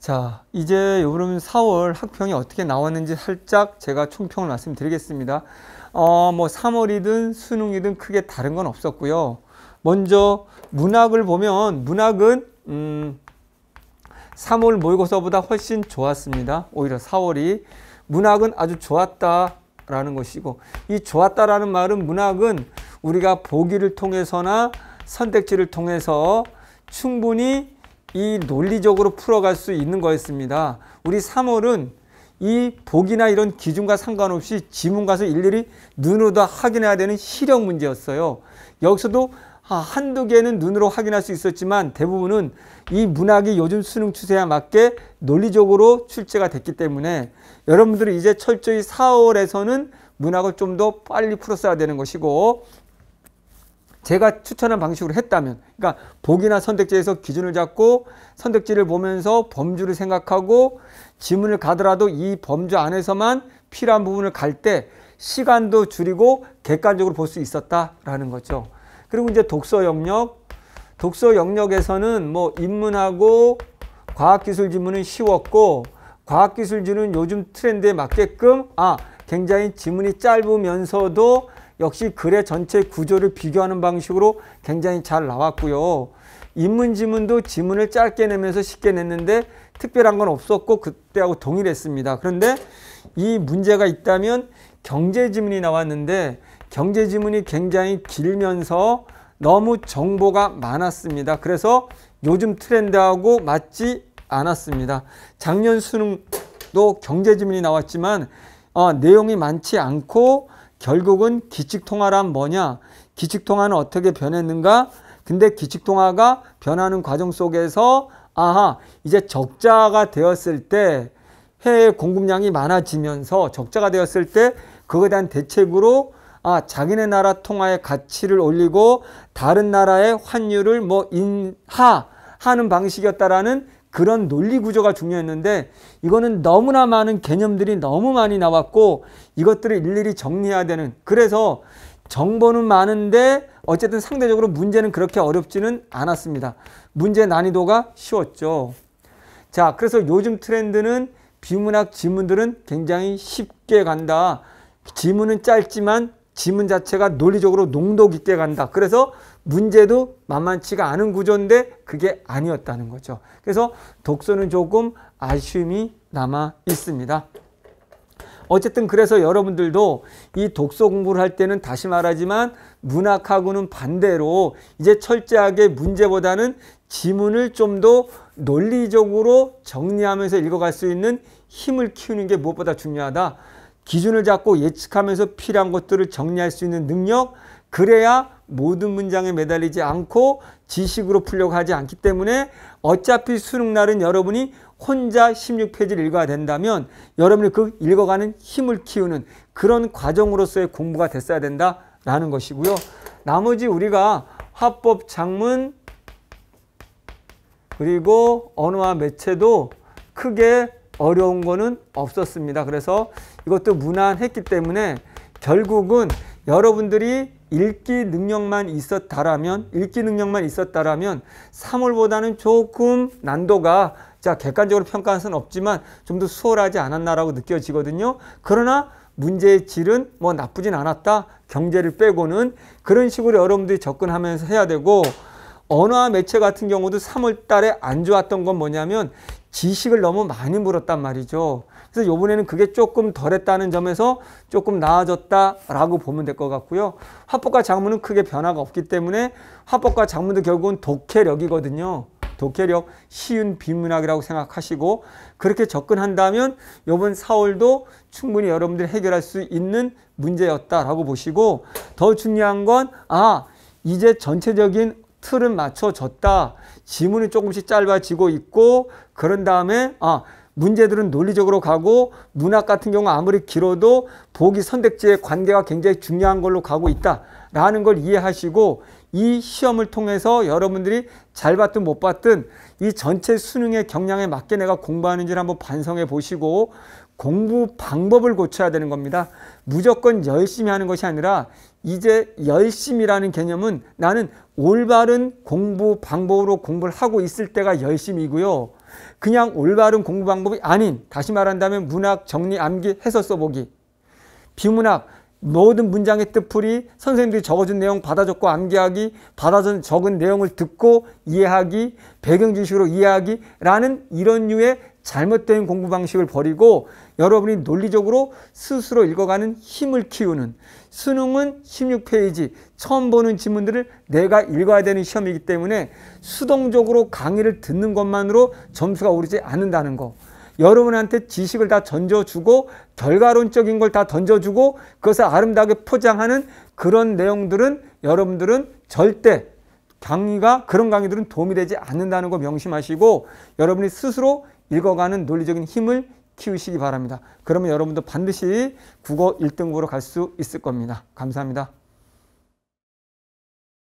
자 이제 여러면 4월 학평이 어떻게 나왔는지 살짝 제가 총평을 말씀드리겠습니다 어뭐 3월이든 수능이든 크게 다른 건 없었고요 먼저 문학을 보면 문학은 음 3월 모의고사보다 훨씬 좋았습니다 오히려 4월이 문학은 아주 좋았다 라는 것이고 이 좋았다라는 말은 문학은 우리가 보기를 통해서나 선택지를 통해서 충분히 이 논리적으로 풀어갈 수 있는 거였습니다. 우리 3월은 이 복이나 이런 기준과 상관없이 지문 가서 일일이 눈으로 다 확인해야 되는 시력 문제였어요. 여기서도 아, 한두 개는 눈으로 확인할 수 있었지만 대부분은 이 문학이 요즘 수능 추세에 맞게 논리적으로 출제가 됐기 때문에 여러분들이 이제 철저히 4월에서는 문학을 좀 더 빨리 풀었어야 되는 것이고 제가 추천한 방식으로 했다면 그러니까 보기나 선택지에서 기준을 잡고 선택지를 보면서 범주를 생각하고 지문을 가더라도 이 범주 안에서만 필요한 부분을 갈 때 시간도 줄이고 객관적으로 볼 수 있었다라는 거죠. 그리고 이제 독서 영역 독서 영역에서는 뭐 인문하고 과학기술 지문은 쉬웠고 과학기술지문은 요즘 트렌드에 맞게끔 아 굉장히 지문이 짧으면서도 역시 글의 전체 구조를 비교하는 방식으로 굉장히 잘 나왔고요. 입문지문도 지문을 짧게 내면서 쉽게 냈는데 특별한 건 없었고 그때하고 동일했습니다. 그런데 이 문제가 있다면 경제지문이 나왔는데 경제지문이 굉장히 길면서 너무 정보가 많았습니다. 그래서 요즘 트렌드하고 맞지 않았습니다. 작년 수능도 경제지문이 나왔지만 어, 내용이 많지 않고 결국은 기칙통화란 뭐냐? 기칙통화는 어떻게 변했는가? 근데 기칙통화가 변하는 과정 속에서 아하 이제 적자가 되었을 때 해외 공급량이 많아지면서 적자가 되었을 때 그거에 대한 대책으로 아 자기네 나라 통화의 가치를 올리고 다른 나라의 환율을 뭐 인하하는 방식이었다라는 그런 논리 구조가 중요했는데 이거는 너무나 많은 개념들이 너무 많이 나왔고 이것들을 일일이 정리해야 되는 그래서 정보는 많은데 어쨌든 상대적으로 문제는 그렇게 어렵지는 않았습니다. 문제 난이도가 쉬웠죠. 자, 그래서 요즘 트렌드는 비문학 지문들은 굉장히 쉽게 간다. 지문은 짧지만 지문 자체가 논리적으로 농도 깊게 간다. 그래서 문제도 만만치가 않은 구조인데 그게 아니었다는 거죠. 그래서 독서는 조금 아쉬움이 남아 있습니다. 어쨌든 그래서 여러분들도 이 독서 공부를 할 때는 다시 말하지만 문학하고는 반대로 이제 철저하게 문제보다는 지문을 좀 더 논리적으로 정리하면서 읽어갈 수 있는 힘을 키우는 게 무엇보다 중요하다. 기준을 잡고 예측하면서 필요한 것들을 정리할 수 있는 능력 그래야 모든 문장에 매달리지 않고 지식으로 풀려고 하지 않기 때문에 어차피 수능 날은 여러분이 혼자 16페이지를 읽어야 된다면 여러분이 그 읽어가는 힘을 키우는 그런 과정으로서의 공부가 됐어야 된다라는 것이고요. 나머지 우리가 화법, 작문 그리고 언어와 매체도 크게 어려운 거는 없었습니다. 그래서 이것도 무난했기 때문에 결국은 여러분들이 읽기 능력만 있었다라면 읽기 능력만 있었다라면 3월보다는 조금 난도가 자 객관적으로 평가할 수는 없지만 좀 더 수월하지 않았나라고 느껴지거든요. 그러나 문제의 질은 뭐 나쁘진 않았다. 경제를 빼고는 그런 식으로 여러분들이 접근하면서 해야 되고 언어와 매체 같은 경우도 3월 달에 안 좋았던 건 뭐냐면 지식을 너무 많이 물었단 말이죠. 그래서 요번에는 그게 조금 덜했다는 점에서 조금 나아졌다라고 보면 될 것 같고요. 화법과 작문은 크게 변화가 없기 때문에 화법과 작문도 결국은 독해력이거든요. 독해력 쉬운 비문학이라고 생각하시고 그렇게 접근한다면 요번 4월도 충분히 여러분들이 해결할 수 있는 문제였다라고 보시고 더 중요한 건 아 이제 전체적인 틀은 맞춰졌다. 지문이 조금씩 짧아지고 있고 그런 다음에 아 문제들은 논리적으로 가고 문학 같은 경우 아무리 길어도 보기 선택지의 관계가 굉장히 중요한 걸로 가고 있다라는 걸 이해하시고 이 시험을 통해서 여러분들이 잘 봤든 못 봤든 이 전체 수능의 경향에 맞게 내가 공부하는지를 한번 반성해 보시고 공부 방법을 고쳐야 되는 겁니다. 무조건 열심히 하는 것이 아니라 이제 열심이라는 개념은 나는 올바른 공부 방법으로 공부를 하고 있을 때가 열심이고요. 그냥 올바른 공부 방법이 아닌 다시 말한다면 문학 정리 암기 해서 써보기 비문학 모든 문장의 뜻풀이 선생님들이 적어준 내용 받아적고 암기하기 받아준 적은 내용을 듣고 이해하기 배경 지식으로 이해하기라는 이런 류의 잘못된 공부 방식을 버리고 여러분이 논리적으로 스스로 읽어가는 힘을 키우는 수능은 16페이지 처음 보는 지문들을 내가 읽어야 되는 시험이기 때문에 수동적으로 강의를 듣는 것만으로 점수가 오르지 않는다는 거 여러분한테 지식을 다 던져주고 결과론적인 걸 다 던져주고 그것을 아름답게 포장하는 그런 내용들은 여러분들은 절대 강의가 그런 강의들은 도움이 되지 않는다는 거 명심하시고 여러분이 스스로 읽어가는 논리적인 힘을 키우시기 바랍니다. 그러면 여러분도 반드시 국어 1등으로갈 수 있을 겁니다. 감사합니다.